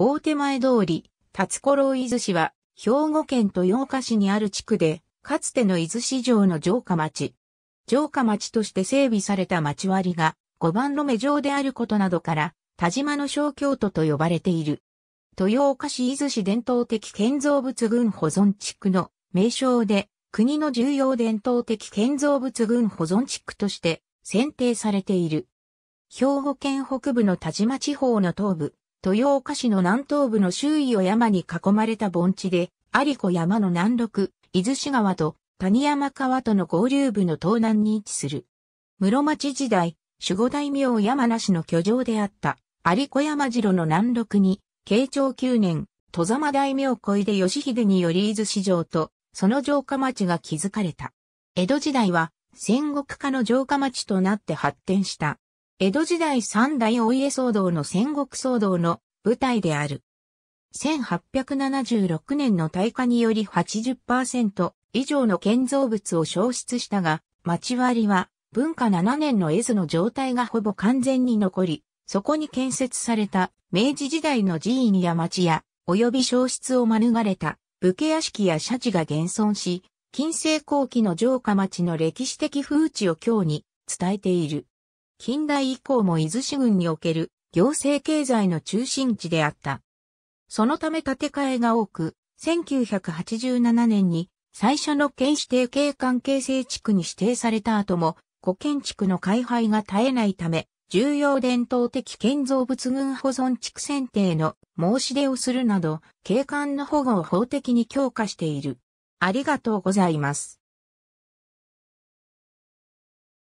大手前通り、辰五郎伊豆市は、兵庫県豊岡市にある地区で、かつての伊豆市場の城下町。城下町として整備された町割が、五番路目城であることなどから、田島の小京都と呼ばれている。豊岡市伊豆市伝統的建造物群保存地区の名称で、国の重要伝統的建造物群保存地区として選定されている。兵庫県北部の田島地方の東部、豊岡市の南東部の周囲を山に囲まれた盆地で、有子山の南麓、伊豆市川と谷山川との合流部の東南に位置する。室町時代、守護大名山梨の居城であった、有子山城の南麓に、慶長9年、戸様大名小出義秀により伊豆市場と、その城下町が築かれた。江戸時代は、戦国家の城下町となって発展した。江戸時代三大お家騒動の戦国騒動の舞台である。1876年の大火により80%以上の建造物を消失したが、町割は文化7年の絵図の状態がほぼ完全に残り、そこに建設された明治時代の寺院や町や、及び消失を免れた武家屋敷や社地が現存し、近世後期の城下町の歴史的風地を今日に伝えている。近代以降も伊豆市郡における行政経済の中心地であった。そのため建て替えが多く、1987年に最初の県指定景観形成地区に指定された後も、古建築の開廃が絶えないため、重要伝統的建造物群保存地区選定の申し出をするなど、景観の保護を法的に強化している。ありがとうございます。